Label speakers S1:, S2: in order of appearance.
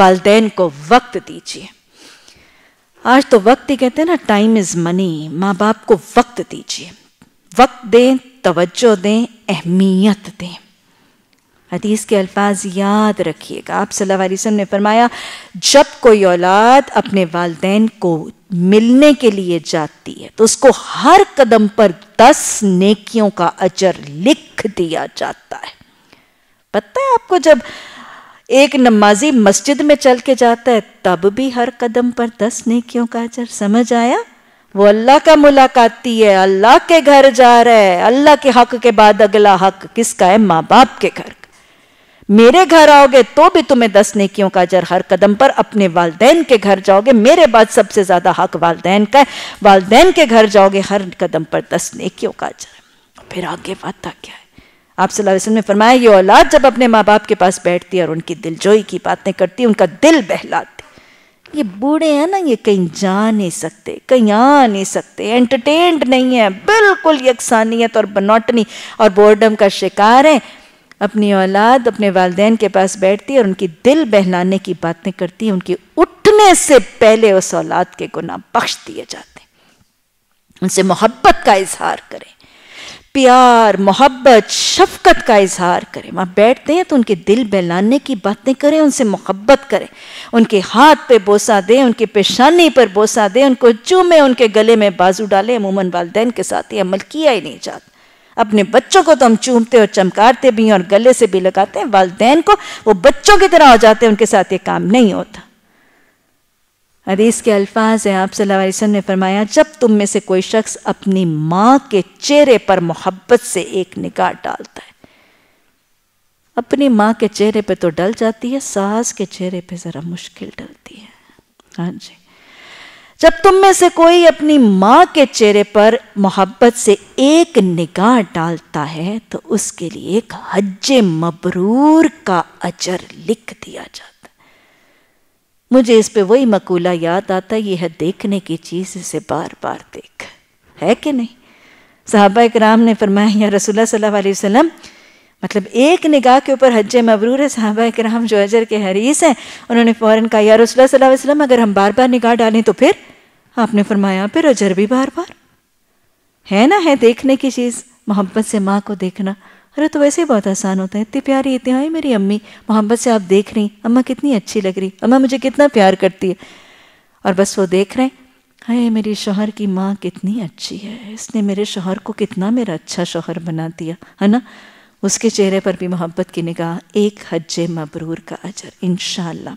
S1: वालदेन को वक्त दीजिए आज तो वक्त ही कहते हैं ना टाइम इज़ मनी माँ बाप को वक्त दीजिए वक्त दें तवज्जो दें अहमियत दें हदीस के अल्फाज याद रखिएगा आप सल्लल्लाहु अलैहि वसल्लम ने फरमाया जब कोई औलाद अपने वालदेन को मिलने के लिए जाती है तो उसको हर कदम पर दस नेकियों का अजर लिख दिया जाता है पता है आपको जब एक नमाजी मस्जिद में चल के जाता है तब भी हर कदम पर दस नेकियों का अजर समझ आया वो अल्लाह का मुलाकाती है अल्लाह के घर जा रहा है अल्लाह के हक के बाद अगला हक किसका है माँ बाप के घर मेरे घर आओगे तो भी तुम्हें दस नेकियों का अजर हर कदम पर अपने वालदेन के घर जाओगे मेरे बाद सबसे ज्यादा हक वालदेन का है वालदेन के घर जाओगे हर कदम पर दस नेकियों का अजर फिर आगे बात क्या है आप वसल्लम ने फरमाया ये औलाद जब अपने माँ बाप के पास बैठती है और उनकी दिलजोई की बातें करती उनका दिल बहलाती ये बूढ़े हैं ना ये कहीं जा नहीं सकते कहीं आ नहीं सकते एंटरटेन्ड नहीं है बिल्कुल यकसानियत और बनौटनी और बोर्डम का शिकार है अपनी औलाद अपने वालदेन के पास बैठती और उनकी दिल बहलाने की बातें करती है उनकी उठने से पहले उस औलाद के गुना बख्श दिए जाते उनसे मोहब्बत का इजहार करें प्यार मोहब्बत शफकत का इजहार करें वहाँ बैठते हैं तो उनके दिल बहलाने की बातें करें उनसे मोहब्बत करें उनके हाथ पे बोसा दें उनके पेशानी पर बोसा दें उनको चूमें उनके गले में बाजू डालें अमूमन वालदेन के साथ ये अमल किया ही नहीं जाता अपने बच्चों को तो हम चूमते और चमकारते भी हैं और गले से भी लगाते हैं वालदेन को वो बच्चों की तरह हो जाते हैं उनके साथ ये काम नहीं होता हदीस के अल्फाज हैं आप सल्लाम ने फरमाया जब तुम में से कोई शख्स अपनी माँ के चेहरे पर मोहब्बत से एक निगाह डालता है अपनी माँ के चेहरे पर तो डल जाती है सास के चेहरे पर ज़रा मुश्किल डलती है हाँ जी जब तुम में से कोई अपनी माँ के चेहरे पर मोहब्बत से एक निगाह डालता है तो उसके लिए एक हज मबरूर का अजर लिख दिया जाता है मुझे इस पे वही मकूला याद आता ये है देखने की चीज़ इसे बार बार देख है कि नहीं साहबा राम ने फरमाया या सल्लल्लाहु अलैहि वसल्लम मतलब एक निगाह के ऊपर हज मबरूर है साहबा राम जो अजर के हरीस हैं उन्होंने फ़ौरन कहा या रसोल्ला सल्लल्लाहु अलैहि वसल्लम अगर हम बार बार निगाह डालें तो फिर आपने फरमाया फिर अजर भी बार बार है ना है देखने की चीज़ मोहब्बत से माँ को देखना अरे तो वैसे ही बहुत आसान होता है इतनी प्यारी इतनी हाय मेरी अम्मी मोहब्बत से आप देख रही अम्मा कितनी अच्छी लग रही अम्मा मुझे कितना प्यार करती है और बस वो देख रहे हैं हाय मेरी शोहर की माँ कितनी अच्छी है इसने मेरे शोहर को कितना मेरा अच्छा शोहर बना दिया है ना उसके चेहरे पर भी मोहब्बत की निगाह एक हज्जे मबरूर का अजर इन